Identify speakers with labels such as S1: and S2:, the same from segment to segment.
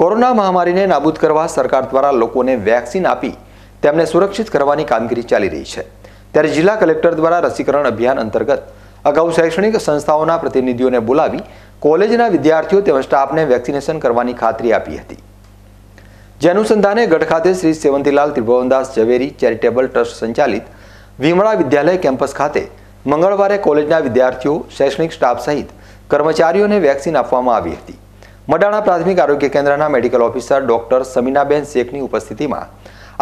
S1: corona મહામારીને નાબૂદ કરવા સરકાર દ્વારા લોકોને વેક્સિન આપી તેમને સુરક્ષિત કરવાની કામગીરી ચાલી રહી છે ત્યારે જિલ્લા કલેક્ટર દ્વારા રસીકરણ અભિયાન અંતર્ગત અગાઉ શૈક્ષણિક સંસ્થાઓના પ્રતિનિધિઓને બોલાવી કોલેજના વિદ્યાર્થીઓ તેમજ સ્ટાફને વેક્સિનેશન કરવાની ખાતરી આપી હતી જે અનુસંધાને ગઢ ખાતે શ્રી સેવંતીલાલ ત્રિભુવનદાસ ઝવેરી ચેરિટેબલ ટ્રસ્ટ સંચાલિત વિમળા વિદ્યાલય કેમ્પસ ખાતે મંગળવારે કોલેજના વિદ્યાર્થીઓ શૈક્ષણિક સ્ટાફ સહિત કર્મચારીઓને વેક્સિન આપવામાં આવી હતી મડાણા પ્રાથમિક આરોગ્ય કેન્દ્રના મેડિકલ ઓફિસર ડોક્ટર સમીનાબેન શેખની ઉપસ્થિતિમાં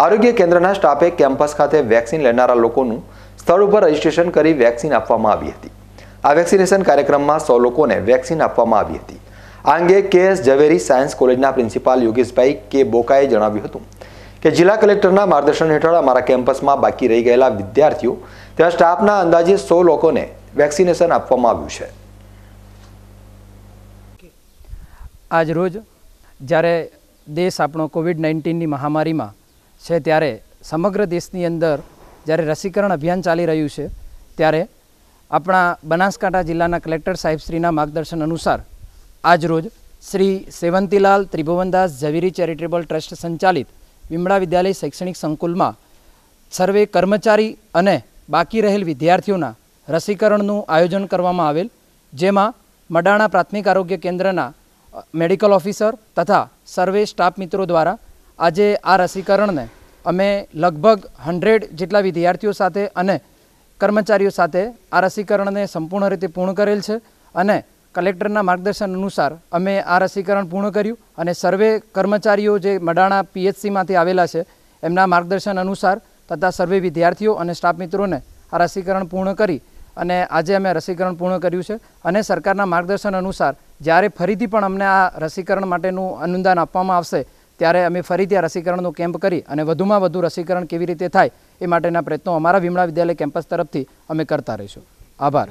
S1: આરોગ્ય કેન્દ્રના સ્ટાફે કેમ્પસ ખાતે વેક્સિન લેનારા લોકોનું સ્થળ ઉપર રજીસ્ટ્રેશન કરી વેક્સિન આપવામાં આવી હતી આ વેક્સિનેશન કાર્યક્રમમાં સો લોકોને વેક્સિન આપવામાં આવી હતી આ અંગે કેએસ ઝવેરી સાયન્સ કોલેજના પ્રિન્સિપાલ યોગેશભાઈ કે બોકાએ જણાવ્યું હતું કે જિલ્લા કલેક્ટરના માર્ગદર્શન હેઠળ અમારા કેમ્પસમાં બાકી રહી ગયેલા વિદ્યાર્થીઓ ત્યાં સ્ટાફના અંદાજે સો લોકોને વેક્સિનેશન આપવામાં આવ્યું છે
S2: આજ રોજ જ્યારે દેશ આપણો કોવિડ નાઇન્ટીનની મહામારીમાં છે ત્યારે સમગ્ર દેશની અંદર જ્યારે રસીકરણ અભિયાન ચાલી રહ્યું છે ત્યારે આપણા બનાસકાંઠા જિલ્લાના કલેક્ટર સાહેબશ્રીના માર્ગદર્શન અનુસાર આજ રોજ શ્રી સેવંતીલાલ ત્રિભુવનદાસ ઝવેરી ચેરિટેબલ ટ્રસ્ટ સંચાલિત વિમળા વિદ્યાલય શૈક્ષણિક સંકુલમાં સર્વે કર્મચારી અને બાકી રહેલ વિદ્યાર્થીઓના રસીકરણનું આયોજન કરવામાં આવેલ જેમાં મડાણા પ્રાથમિક આરોગ્ય કેન્દ્રના મેડિકલ ઓફિસર તથા સર્વે સ્ટાફ મિત્રો દ્વારા આજે આ રસીકરણને અમે લગભગ હંડ્રેડ જેટલા વિદ્યાર્થીઓ સાથે અને કર્મચારીઓ સાથે આ રસીકરણને સંપૂર્ણ રીતે પૂર્ણ કરેલ છે અને કલેક્ટરના માર્ગદર્શન અનુસાર અમે આ રસીકરણ પૂર્ણ કર્યું અને સર્વે કર્મચારીઓ જે મડાણા પીએચસીમાંથી આવેલા છે એમના માર્ગદર્શન અનુસાર તથા સર્વે વિદ્યાર્થીઓ અને સ્ટાફ મિત્રોને આ રસીકરણ પૂર્ણ કરી અને આજે અમે રસીકરણ પૂર્ણ કર્યું છે અને સરકારના માર્ગદર્શન અનુસાર જ્યારે ફરીથી પણ અમને આ રસીકરણ માટેનું અનુદાન આપવામાં આવશે ત્યારે અમે ફરીથી આ રસીકરણનો કેમ્પ કરી અને વધુમાં વધુ રસીકરણ કેવી રીતે થાય એ માટેના પ્રયત્નો અમારા ભીમડા વિદ્યાલય કેમ્પસ તરફથી અમે કરતા રહીશું
S1: આભાર